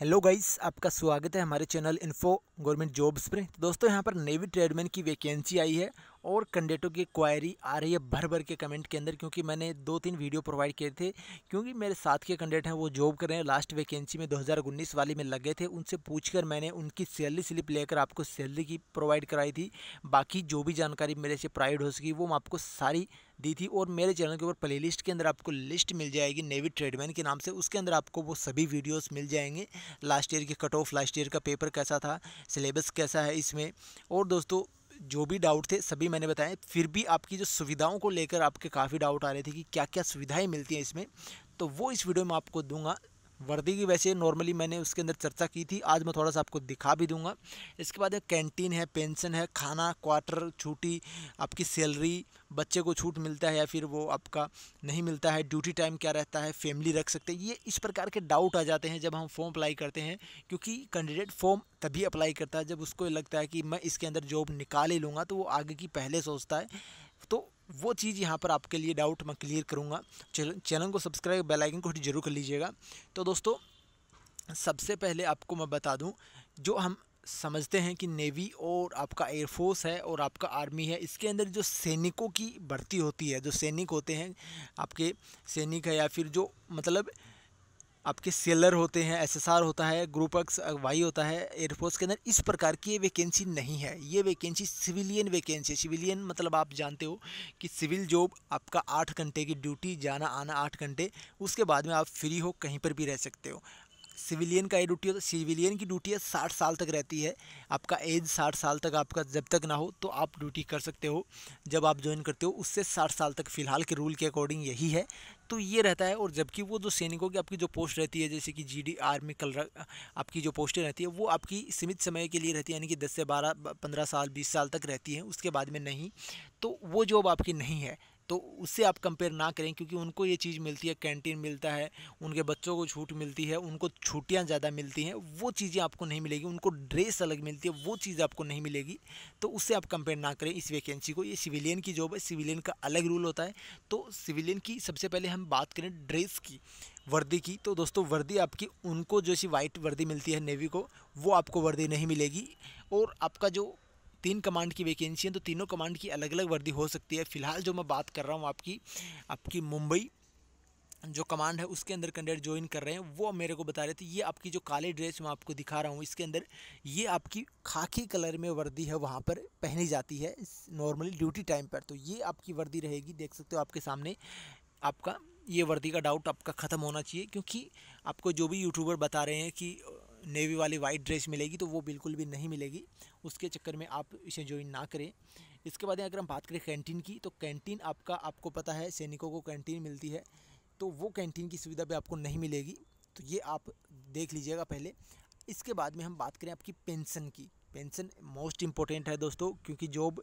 hello guys आपका स्वागत है हमारे चैनल इन्फो गवर्नमेंट जॉब्स पर तो दोस्तों यहाँ पर नेवी ट्रेडमैन की वैकेंसी आई है और कंडेटो की क्वायरी आ रही है भर भर के कमेंट के अंदर क्योंकि मैंने दो तीन वीडियो प्रोवाइड किए थे क्योंकि मेरे साथ के कैंडिडेट हैं वो जॉब कर रहे हैं लास्ट वैकेंसी में 2019 वाली में लगे थे उनसे पूछकर मैंने उनकी सैलरी स्लिप लेकर आपको सैलरी की प्रोवाइड कराई थी बाकी जो भी जानकारी मेरे से प्रोवाइड हो सकी वो मैं आपको सारी दी थी और मेरे चैनल के ऊपर लिस्ट के अंदर आपको लिस्ट मिल जाएगी नेवी ट्रेडमैन के नाम से उसके अंदर आपको वो सभी वीडियोस मिल जाएंगे लास्ट ईयर के कट ऑफ लास्ट ईयर का पेपर कैसा था सिलेबस कैसा है इसमें और दोस्तों जो भी डाउट थे सभी मैंने बताए फिर भी आपकी जो सुविधाओं को लेकर आपके काफ़ी डाउट आ रहे थे कि क्या क्या सुविधाएं मिलती हैं इसमें तो वो इस वीडियो में आपको दूंगा वर्दी की वैसे नॉर्मली मैंने उसके अंदर चर्चा की थी आज मैं थोड़ा सा आपको दिखा भी दूंगा इसके बाद कैंटीन है पेंशन है खाना क्वार्टर छुट्टी आपकी सैलरी बच्चे को छूट मिलता है या फिर वो आपका नहीं मिलता है ड्यूटी टाइम क्या रहता है फैमिली रख सकते हैं ये इस प्रकार के डाउट आ जाते हैं जब हम फॉर्म अप्लाई करते हैं क्योंकि कैंडिडेट फॉर्म तभी अप्लाई करता है जब उसको लगता है कि मैं इसके अंदर जॉब निकाल ही लूँगा तो वो आगे की पहले सोचता है तो वो चीज़ यहाँ पर आपके लिए डाउट मैं क्लियर करूँगा चैनल को सब्सक्राइब बेल आइकन को जरूर कर लीजिएगा तो दोस्तों सबसे पहले आपको मैं बता दूँ जो हम समझते हैं कि नेवी और आपका एयरफोर्स है और आपका आर्मी है इसके अंदर जो सैनिकों की भर्ती होती है जो सैनिक होते हैं आपके सैनिक है या फिर जो मतलब आपके सेलर होते हैं एसएसआर होता है ग्रुप एक्स वाई होता है एयरफोर्स के अंदर इस प्रकार की ये वैकेंसी नहीं है ये वैकेंसी सिविलियन वैकेंसी सिविलियन मतलब आप जानते हो कि सिविल जॉब आपका आठ घंटे की ड्यूटी जाना आना आठ घंटे उसके बाद में आप फ्री हो कहीं पर भी रह सकते हो सिविलियन का ड्यूटी होता है सिविलियन की ड्यूटी है साठ साल तक रहती है आपका एज साठ साल तक आपका जब तक ना हो तो आप ड्यूटी कर सकते हो जब आप ज्वाइन करते हो उससे साठ साल तक फ़िलहाल के रूल के अकॉर्डिंग यही है तो ये रहता है और जबकि वो जो सैनिकों की आपकी जो पोस्ट रहती है जैसे कि जी डी आर्मी कल आपकी जो पोस्टें रहती है वो आपकी सीमित समय के लिए रहती है यानी कि दस से बारह पंद्रह साल बीस साल तक रहती है उसके बाद में नहीं तो वो जॉब आपकी नहीं है तो उससे आप कंपेयर ना करें क्योंकि उनको ये चीज़ मिलती है कैंटीन मिलता है उनके बच्चों को छूट मिलती है उनको छुट्टियाँ ज़्यादा मिलती हैं वो चीज़ें आपको नहीं मिलेगी उनको ड्रेस अलग मिलती है वो चीज़ आपको नहीं मिलेगी तो उससे आप कंपेयर ना करें इस वैकेंसी को ये सिविलियन की जॉब है सिविलियन का अलग रूल होता है तो सिविलियन की सबसे पहले हम बात करें ड्रेस की वर्दी की तो दोस्तों वर्दी आपकी उनको जैसी वाइट वर्दी मिलती है नेवी को वो आपको वर्दी नहीं मिलेगी और आपका जो तीन कमांड की वैकेंसी है तो तीनों कमांड की अलग अलग वर्दी हो सकती है फिलहाल जो मैं बात कर रहा हूँ आपकी आपकी मुंबई जो कमांड है उसके अंदर कैंडिडेट ज्वाइन कर रहे हैं वो मेरे को बता रहे थे ये आपकी जो काले ड्रेस मैं आपको दिखा रहा हूँ इसके अंदर ये आपकी खाकी कलर में वर्दी है वहाँ पर पहनी जाती है नॉर्मली ड्यूटी टाइम पर तो ये आपकी वर्दी रहेगी देख सकते हो आपके सामने आपका ये वर्दी का डाउट आपका ख़त्म होना चाहिए क्योंकि आपको जो भी यूट्यूबर बता रहे हैं कि नेवी वाली वाइट ड्रेस मिलेगी तो वो बिल्कुल भी नहीं मिलेगी उसके चक्कर में आप इसे ज्वाइन ना करें इसके बाद अगर हम बात करें कैंटीन की तो कैंटीन आपका आपको पता है सैनिकों को कैंटीन मिलती है तो वो कैंटीन की सुविधा भी आपको नहीं मिलेगी तो ये आप देख लीजिएगा पहले इसके बाद में हम बात करें आपकी पेंशन की पेंशन मोस्ट इंपॉर्टेंट है दोस्तों क्योंकि जॉब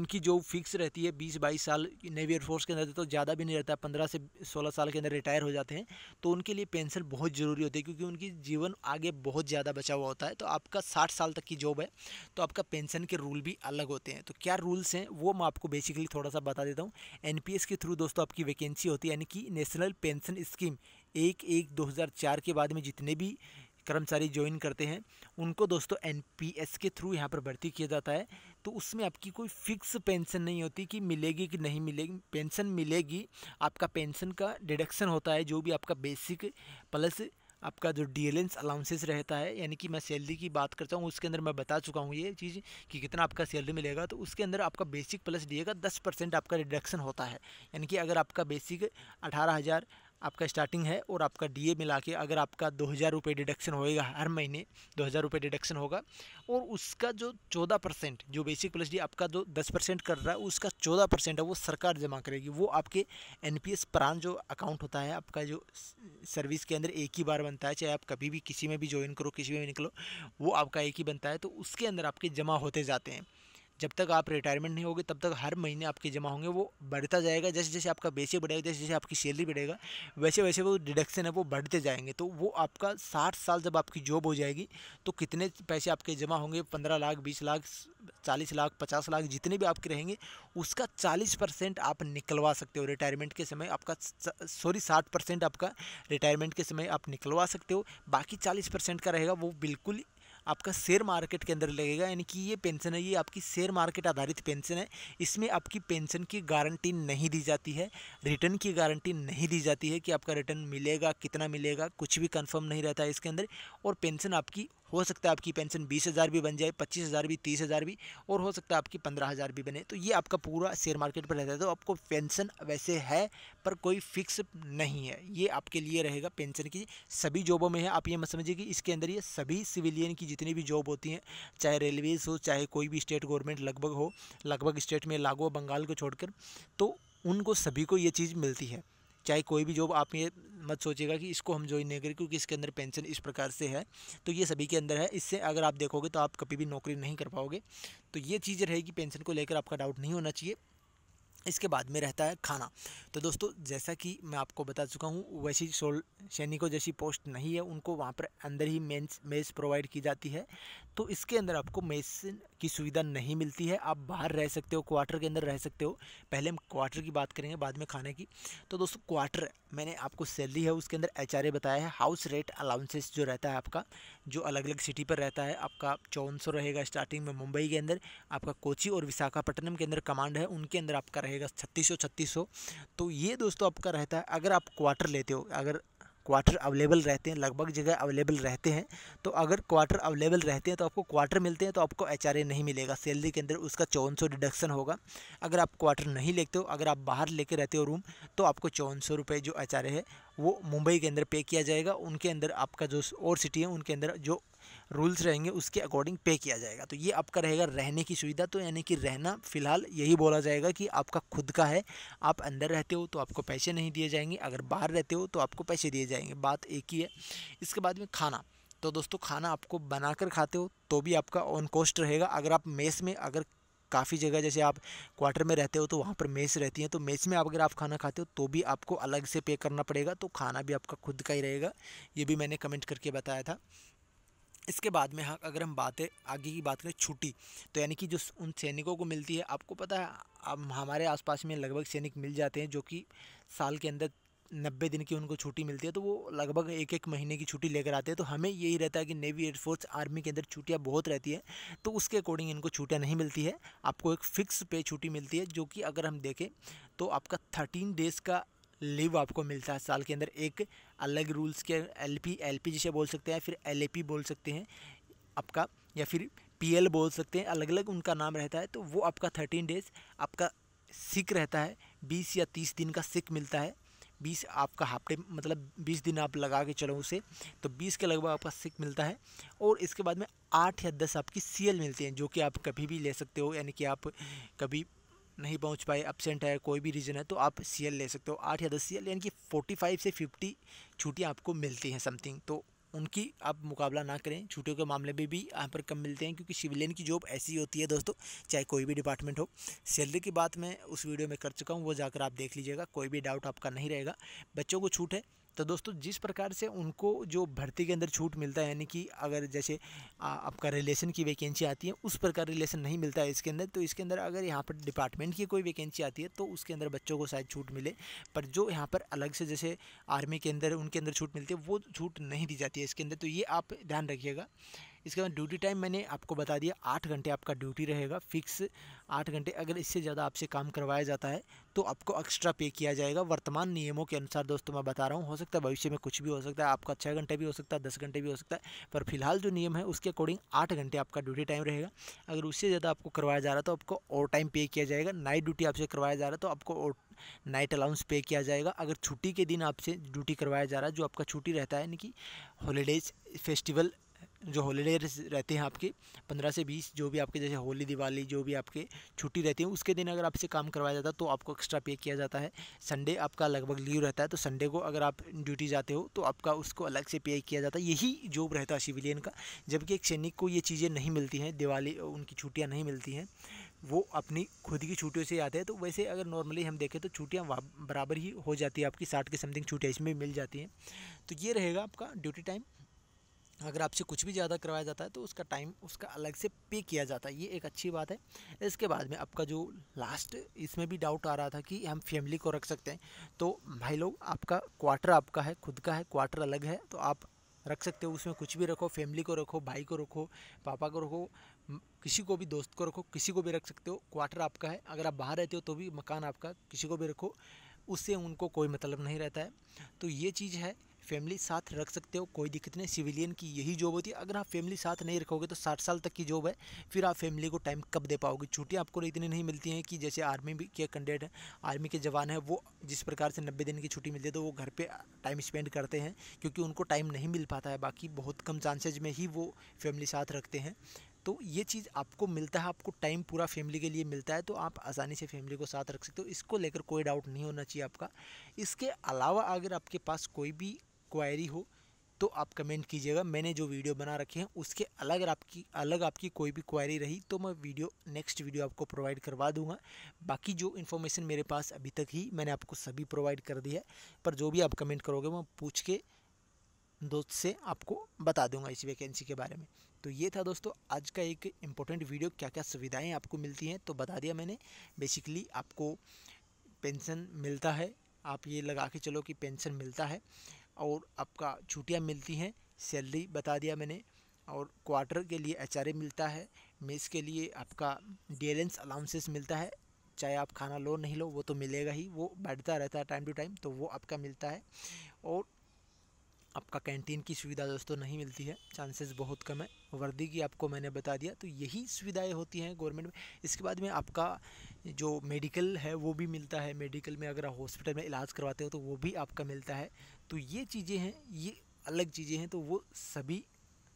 उनकी जॉब फिक्स रहती है बीस बाईस साल नेवी एयरफोर्स के अंदर तो ज़्यादा भी नहीं रहता पंद्रह से सोलह साल के अंदर रिटायर हो जाते हैं तो उनके लिए पेंशन बहुत ज़रूरी होती है क्योंकि उनकी जीवन आगे बहुत ज़्यादा बचा हुआ होता है तो आपका साठ साल तक की जॉब है तो आपका पेंशन के रूल भी अलग होते हैं तो क्या रूल्स हैं वो मैं आपको बेसिकली थोड़ा सा बता देता हूँ एन के थ्रू दोस्तों आपकी वैकेंसी होती है यानी कि नेशनल पेंशन स्कीम एक एक दो के बाद में जितने भी कर्मचारी ज्वाइन करते हैं उनको दोस्तों एन के थ्रू यहाँ पर भर्ती किया जाता है तो उसमें आपकी कोई फिक्स पेंशन नहीं होती कि मिलेगी कि नहीं मिलेगी पेंशन मिलेगी आपका पेंशन का डिडक्शन होता है जो भी आपका बेसिक प्लस आपका जो डी एल अलाउंसेस रहता है यानी कि मैं सैलरी की बात करता हूँ उसके अंदर मैं बता चुका हूँ ये चीज़ कि कितना आपका सैलरी मिलेगा तो उसके अंदर आपका बेसिक प्लस डी का दस परसेंट आपका रिडक्शन होता है यानी कि अगर आपका बेसिक अठारह हज़ार आपका स्टार्टिंग है और आपका डीए मिला के अगर आपका दो हज़ार रुपये डिडक्शन होएगा हर महीने दो हज़ार रुपये डिडक्शन होगा और उसका जो चौदह परसेंट जो बेसिक प्लस डी आपका जो दस परसेंट कर रहा है उसका चौदह परसेंट है वो सरकार जमा करेगी वो आपके एन पी एस प्रान जो अकाउंट होता है आपका जो सर्विस के अंदर एक ही बार बनता है चाहे आप कभी भी किसी में भी ज्वाइन करो किसी में भी निकलो वो आपका एक ही बनता है तो उसके अंदर आपके जमा होते जाते हैं जब तक आप रिटायरमेंट नहीं होगी तब तक हर महीने आपके जमा होंगे वो बढ़ता जाएगा जैसे जैसे आपका बेसिक बढ़ेगा जैसे जैसे आपकी सैलरी बढ़ेगा वैसे वैसे वो डिडक्शन है वो बढ़ते जाएंगे तो वो आपका साठ साल जब आपकी जॉब हो जाएगी तो कितने पैसे आपके जमा होंगे पंद्रह लाख बीस लाख चालीस लाख पचास लाख जितने भी आपके रहेंगे उसका चालीस परसेंट आप निकलवा सकते हो रिटायरमेंट के समय आपका सॉरी साठ परसेंट आपका रिटायरमेंट के समय आप निकलवा सकते हो बाकी चालीस परसेंट का रहेगा वो बिल्कुल आपका शेयर मार्केट के अंदर लगेगा यानी कि ये पेंशन है ये आपकी शेयर मार्केट आधारित पेंशन है इसमें आपकी पेंशन की गारंटी नहीं दी जाती है रिटर्न की गारंटी नहीं दी जाती है कि आपका रिटर्न मिलेगा कितना मिलेगा कुछ भी कन्फर्म नहीं रहता है इसके अंदर और पेंशन आपकी हो सकता है आपकी पेंशन बीस हज़ार भी बन जाए पच्चीस हज़ार भी तीस हज़ार भी और हो सकता है आपकी पंद्रह हज़ार भी बने तो ये आपका पूरा शेयर मार्केट पर रहता है तो आपको पेंशन वैसे है पर कोई फिक्स नहीं है ये आपके लिए रहेगा पेंशन की सभी जॉबों में है आप ये मत समझिए कि इसके अंदर ये सभी सिविलियन की जितनी भी जॉब होती हैं चाहे रेलवेज़ हो चाहे कोई भी स्टेट गवर्नमेंट लगभग हो लगभग स्टेट में लागू बंगाल को छोड़कर तो उनको सभी को ये चीज़ मिलती है चाहे कोई भी जॉब आप ये मत सोचेगा कि इसको हम ज्वाइन नहीं करें क्योंकि इसके अंदर पेंशन इस प्रकार से है तो ये सभी के अंदर है इससे अगर आप देखोगे तो आप कभी भी नौकरी नहीं कर पाओगे तो ये चीज़ रहेगी पेंशन को लेकर आपका डाउट नहीं होना चाहिए इसके बाद में रहता है खाना तो दोस्तों जैसा कि मैं आपको बता चुका हूँ वैसी सोल सैनिकों जैसी पोस्ट नहीं है उनको वहाँ पर अंदर ही मेन्स मेज़ प्रोवाइड की जाती है तो इसके अंदर आपको मेस की सुविधा नहीं मिलती है आप बाहर रह सकते हो क्वार्टर के अंदर रह सकते हो पहले हम क्वार्टर की बात करेंगे बाद में खाने की तो दोस्तों क्वार्टर मैंने आपको सैलरी है उसके अंदर एच बताया है हाउस रेट अलाउंसेस जो रहता है आपका जो अलग अलग सिटी पर रहता है आपका चौवन रहेगा स्टार्टिंग में मुंबई के अंदर आपका कोची और विशाखापट्टनम के अंदर कमांड है उनके अंदर आपका रहेगा छत्तीस सौ तो ये दोस्तों आपका रहता है अगर आप क्वार्टर लेते हो अगर क्वार्टर अवेलेबल रहते हैं लगभग जगह अवेलेबल रहते हैं तो अगर क्वार्टर अवेलेबल रहते हैं तो आपको क्वार्टर मिलते हैं तो आपको एच नहीं मिलेगा सैलरी के अंदर उसका चौवन डिडक्शन होगा अगर आप क्वार्टर नहीं लेते हो अगर आप बाहर लेके रहते हो रूम तो आपको चौवन सौ जो एच है वो मुंबई के अंदर पे किया जाएगा उनके अंदर आपका जो और सिटी है उनके अंदर जो रूल्स रहेंगे उसके अकॉर्डिंग पे किया जाएगा तो ये आपका रहेगा रहने की सुविधा तो यानी कि रहना फ़िलहाल यही बोला जाएगा कि आपका खुद का है आप अंदर रहते हो तो आपको पैसे नहीं दिए जाएंगे अगर बाहर रहते हो तो आपको पैसे दिए जाएंगे बात एक ही है इसके बाद में खाना तो दोस्तों खाना आपको बनाकर खाते हो तो भी आपका ऑन कॉस्ट रहेगा अगर आप मेस में अगर काफ़ी जगह जैसे आप क्वार्टर में रहते हो तो वहाँ पर मेस रहती हैं तो मेस में आप अगर आप खाना खाते हो तो भी आपको अलग से पे करना पड़ेगा तो खाना भी आपका खुद का ही रहेगा ये भी मैंने कमेंट करके बताया था इसके बाद में हाँ अगर हम बातें आगे की बात करें छुट्टी तो यानी कि जो उन सैनिकों को मिलती है आपको पता है अब हमारे आसपास में लगभग सैनिक मिल जाते हैं जो कि साल के अंदर नब्बे दिन की उनको छुट्टी मिलती है तो वो लगभग एक एक महीने की छुट्टी लेकर आते हैं तो हमें यही रहता है कि नेवी एयरफोर्स आर्मी के अंदर छुट्टियाँ बहुत रहती है तो उसके अकॉर्डिंग इनको छुट्टियाँ नहीं मिलती है आपको एक फ़िक्स पे छुट्टी मिलती है जो कि अगर हम देखें तो आपका थर्टीन डेज़ का लीव आपको मिलता है साल के अंदर एक अलग रूल्स के एलपी एलपी जिसे बोल सकते हैं फिर एलएपी बोल सकते हैं आपका या फिर पीएल बोल सकते हैं अलग अलग उनका नाम रहता है तो वो आपका थर्टीन डेज आपका सिक रहता है बीस या तीस दिन का सिक मिलता है बीस आपका हाफ डे मतलब बीस दिन आप लगा के चलो उसे तो बीस के लगभग आपका सिक मिलता है और इसके बाद में आठ या दस आपकी सी मिलती हैं जो कि आप कभी भी ले सकते हो यानी कि आप कभी नहीं पहुंच पाए अपसेंट है कोई भी रीज़न है तो आप सी ले सकते हो आठ या दस सी यानी कि फोर्टी फाइव से फिफ्टी छुट्टियाँ आपको मिलती हैं समथिंग तो उनकी आप मुकाबला ना करें छुट्टियों के मामले में भी यहाँ पर कम मिलते हैं क्योंकि सिविलियन की जॉब ऐसी होती है दोस्तों चाहे कोई भी डिपार्टमेंट हो सैलरी की बात मैं उस वीडियो में कर चुका हूँ वो जाकर आप देख लीजिएगा कोई भी डाउट आपका नहीं रहेगा बच्चों को छूट है तो दोस्तों जिस प्रकार से उनको जो भर्ती के अंदर छूट मिलता है यानी कि अगर जैसे आ, आपका रिलेशन की वैकेंसी आती है उस प्रकार रिलेशन नहीं मिलता है इसके अंदर तो इसके अंदर अगर यहाँ पर डिपार्टमेंट की कोई वैकेंसी आती है तो उसके अंदर बच्चों को शायद छूट मिले पर जो यहाँ पर अलग से जैसे आर्मी के अंदर उनके अंदर छूट मिलती है वो छूट नहीं दी जाती है इसके अंदर तो ये आप ध्यान रखिएगा इसके बाद ड्यूटी टाइम मैंने आपको बता दिया आठ घंटे आपका ड्यूटी रहेगा फिक्स आठ घंटे अगर इससे ज़्यादा आपसे काम करवाया जाता है तो आपको एक्स्ट्रा पे किया जाएगा वर्तमान नियमों के अनुसार दोस्तों मैं बता रहा हूँ हो सकता है भविष्य में कुछ भी हो सकता है आपका छः घंटे भी हो सकता है दस घंटे भी हो सकता है पर फिलहाल जो नियम है उसके अकॉर्डिंग आठ घंटे आपका ड्यूटी टाइम रहेगा अगर उससे ज़्यादा आपको करवाया जा रहा है तो आपको ओवर टाइम पे किया जाएगा नाइट ड्यूटी आपसे करवाया जा रहा है तो आपको नाइट अलाउंस पे किया जाएगा अगर छुट्टी के दिन आपसे ड्यूटी करवाया जा रहा है जो आपका छुट्टी रहता है यानी कि हॉलीडेज फेस्टिवल जो हॉलीडे रहते हैं आपके पंद्रह से बीस जो भी आपके जैसे होली दिवाली जो भी आपके छुट्टी रहती है उसके दिन अगर आपसे काम करवाया जाता है तो आपको एक्स्ट्रा पे किया जाता है संडे आपका लगभग लीव रहता है तो संडे को अगर आप ड्यूटी जाते हो तो आपका उसको अलग से पे किया जाता है यही जॉब रहता है सिविलियन का जबकि एक सैनिक को ये चीज़ें नहीं मिलती हैं दिवाली उनकी छुट्टियाँ नहीं मिलती हैं वो अपनी खुद की छुट्टियों से आते हैं तो वैसे अगर नॉर्मली हम देखें तो छुट्टियाँ बराबर ही हो जाती है आपकी साठ के समथिंग छुट्टियाँ इसमें मिल जाती हैं तो ये रहेगा आपका ड्यूटी टाइम अगर आपसे कुछ भी ज़्यादा करवाया जाता है तो उसका टाइम उसका अलग से पे किया जाता है ये एक अच्छी बात है इसके बाद में आपका जो लास्ट इसमें भी डाउट आ रहा था कि हम फैमिली को रख सकते हैं तो भाई लोग आपका क्वार्टर आपका है खुद का है क्वार्टर अलग है तो आप रख सकते हो उसमें कुछ भी रखो फैमिली को रखो भाई को रखो पापा को रखो किसी को भी दोस्त को रखो किसी को भी रख सकते हो क्वार्टर आपका है अगर आप बाहर रहते हो तो भी मकान आपका किसी को भी रखो उससे उनको कोई मतलब नहीं रहता है तो ये चीज़ है फैमिली साथ रख सकते हो कोई दिक्कत नहीं सिविलियन की यही जॉब होती है अगर आप फैमिली साथ नहीं रखोगे तो साठ साल तक की जॉब है फिर आप फैमिली को टाइम कब दे पाओगे छुट्टियाँ आपको इतनी नहीं मिलती हैं कि जैसे आर्मी के कैंडिडेट हैं आर्मी के जवान हैं वो जिस प्रकार से नब्बे दिन की छुट्टी मिलती है तो वो घर पर टाइम स्पेंड करते हैं क्योंकि उनको टाइम नहीं मिल पाता है बाकी बहुत कम चांसेज में ही वो फैमिली साथ रखते हैं तो ये चीज़ आपको मिलता है आपको टाइम पूरा फैमिली के लिए मिलता है तो आप आसानी से फैमिली को साथ रख सकते हो इसको लेकर कोई डाउट नहीं होना चाहिए आपका इसके अलावा अगर आपके पास कोई भी क्वायरी हो तो आप कमेंट कीजिएगा मैंने जो वीडियो बना रखे हैं उसके अलग आपकी अलग आपकी कोई भी क्वायरी रही तो मैं वीडियो नेक्स्ट वीडियो आपको प्रोवाइड करवा दूंगा बाकी जो इन्फॉर्मेशन मेरे पास अभी तक ही मैंने आपको सभी प्रोवाइड कर दिया है पर जो भी आप कमेंट करोगे मैं पूछ के दोस्त से आपको बता दूंगा इस वैकेंसी के बारे में तो ये था दोस्तों आज का एक इम्पोर्टेंट वीडियो क्या क्या सुविधाएँ आपको मिलती हैं तो बता दिया मैंने बेसिकली आपको पेंशन मिलता है आप ये लगा के चलो कि पेंशन मिलता है और आपका छुट्टियाँ मिलती हैं सैलरी बता दिया मैंने और क्वार्टर के लिए एच मिलता है मेस के लिए आपका डेलेंस अलाउंसेस मिलता है चाहे आप खाना लो नहीं लो वो तो मिलेगा ही वो बैठता रहता है टाइम टू टाइम तो वो आपका मिलता है और आपका कैंटीन की सुविधा दोस्तों नहीं मिलती है चांसेस बहुत कम है वर्दी की आपको मैंने बता दिया तो यही सुविधाएं होती हैं गवर्नमेंट में इसके बाद में आपका जो मेडिकल है वो भी मिलता है मेडिकल में अगर हॉस्पिटल में इलाज करवाते हो तो वो भी आपका मिलता है तो ये चीज़ें हैं ये अलग चीज़ें हैं तो वो सभी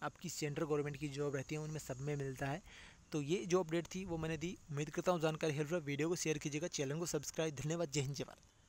आपकी सेंट्रल गवर्नमेंट की जॉब रहती है उनमें सब में मिलता है तो ये जो अपडेट थी वो मैंने दी उम्मीद करता हूँ जानकारी हेल्प वीडियो को शेयर कीजिएगा चैनल को सब्सक्राइब धन्यवाद जय हिंद जय भारत